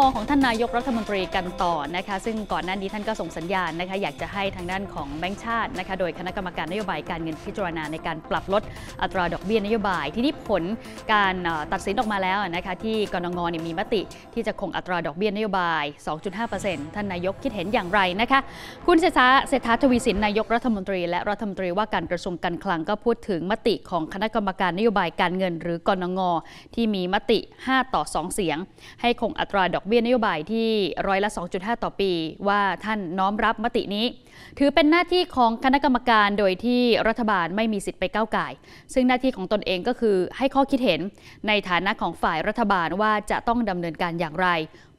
มองของท่านนายกรัฐมนตรีกันต่อนะคะซึ่งก่อนหน้านี้ท่านก็ส่งสัญญาณนะคะอยากจะให้ทางด้านของแบงก์ชาตินะคะโดยคณะกรรมการนโยบายการเงินพิจารณาในการปรับลดอัตราดอกเบี้ยนโยบายที่นี่ผลการตัดสินออกมาแล้วนะคะที่กรงงมีมติที่จะคงอัตราดอกเบี้ยนโยบาย 2.5%ท่านนายกคิดเห็นอย่างไรนะคะคุณเศรษฐาเศรษฐาทวีสินนายกรัฐมนตรีและรัฐมนตรีว่าการกระทรวงการคลังก็พูดถึงมติของคณะกรรมการนโยบายการเงิน หรือกรงงที่มีมติ 5 ต่อ 2 เสียงให้คงอัตราดอกอกเบี้ยนโยบายที่ร้อยละ2.5 ต่อปีว่าท่านน้อมรับมตินี้ ถือเป็นหน้าที่ของคณะกรรมการโดยที่รัฐบาลไม่มีสิทธิ์ไปก้าวไก่ซึ่งหน้าที่ของตนเองก็คือให้ข้อคิดเห็นในฐานะของฝ่ายรัฐบาลว่าจะต้องดำเนินการอย่างไร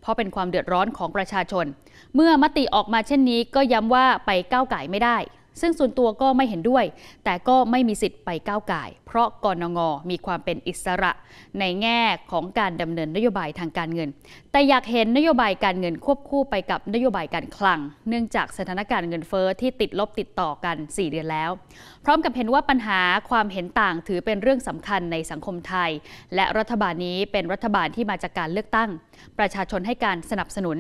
เพราะเป็นความเดือดร้อนของประชาชน เมื่อมติออกมาเช่นนี้ก็ย้ำว่าไปก้าวไก่ไม่ได้ซึ่งส่วนตัวก็ไม่เห็นด้วย แต่ก็ไม่มีสิทธิ์ไปก้าวไก่เพราะกรงงมีความเป็นอิสระในแง่ของการดำเนินนโยบายทางการเงิน แต่อยากเห็นนโยบายการเงินควบคู่ไปกับนโยบายการคลัง เนื่องจากสถานการณ์เงินเฟอ้อที่ติดลบติดต่อกัน 4 เดือนแล้ว พร้อมกับเห็นว่าปัญหาความเห็นต่างถือเป็นเรื่องสำคัญในสังคมไทย และรัฐบาลนี้เป็นรัฐบาลที่มาจากการเลือกตั้ง ประชาชนให้การสนับสนุน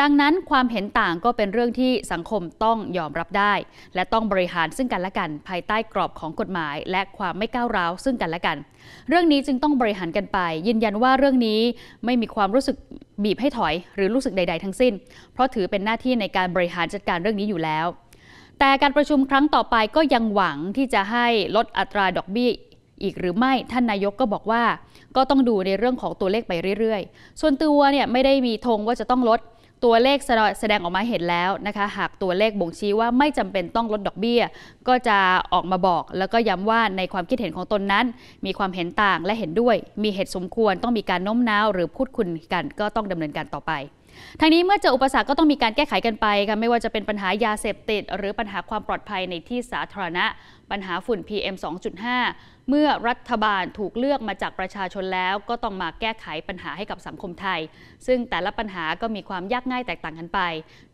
ดังนั้นความเห็นต่างก็เป็นเรื่องที่สังคมต้องยอมรับได้ และต้องบริหารซึ่งกันและกัน ภายใต้กรอบของกฎหมายและความไม่ก้าวร้าวซึ่งกันและกัน เรื่องนี้จึงต้องบริหารกันไป ยืนยันว่าเรื่องนี้ไม่มีความรู้สึกบีบให้ถอย หรือรู้สึกใด ๆ ทั้งสิ้น เพราะถือเป็นหน้าที่ในการบริหารจัดการเรื่องนี้อยู่แล้ว แต่การประชุมครั้งต่อไปก็ยังหวังที่จะให้ลดอัตราดอกเบี้ยอีกหรือไม่ท่านนายกก็บอกว่าก็ต้องดูในเรื่องของตัวเลขไปเรื่อย ๆ ส่วนตัวเนี่ยไม่ได้มีธงว่าจะต้องลดตัวเลขแสดงออกมาเห็นแล้วนะคะ หากตัวเลขบ่งชี้ว่าไม่จำเป็นต้องลดดอกเบี้ย ก็จะออกมาบอก แล้วก็ย้าว่าในความคิดเห็นของตนนั้น มีความเห็นต่างและเห็นด้วย มีเหตุสมควรต้องมีการโน้มน้าวหรือพูดคุยกันก็ต้องดำเนินการต่อไปทางนี้เมื่อเจออุปสรรคก็ต้องมีการแก้ไขกันไปค่ะไม่ว่าจะเป็นปัญหายาเสพติดหรือปัญหาความปลอดภัยในที่สาธารณะ ปัญหาฝุ่น PM 2.5 เมื่อรัฐบาลถูกเลือกมาจากประชาชนแล้วก็ต้องมาแก้ไขปัญหาให้กับสังคมไทย ซึ่งแต่ละปัญหาก็มีความยากง่ายแตกต่างกันไป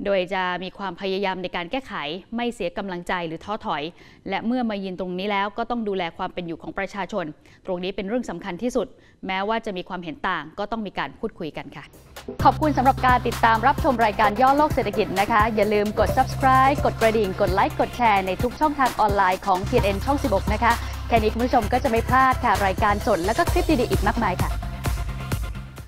โดยจะมีความพยายามในการแก้ไข ไม่เสียกำลังใจหรือท้อถอย และเมื่อมายินตรงนี้แล้วก็ต้องดูแลความเป็นอยู่ของประชาชน ตรงนี้เป็นเรื่องสำคัญที่สุด แม้ว่าจะมีความเห็นต่าง ก็ต้องมีการพูดคุยกันค่ะขอบคุณสำหรับการติดตามรับชมรายการย่อโลกเศรษฐกิจนะคะ อย่าลืมกด subscribe กดกระดิ่ง กดไลค์ กดแชร์ในทุกช่องทางออนไลน์ของ TNN ช่อง 16 นะคะ แค่นี้คุณผู้ชมก็จะไม่พลาดค่ะ รายการสดและก็คลิปดีๆอีกมากมายค่ะ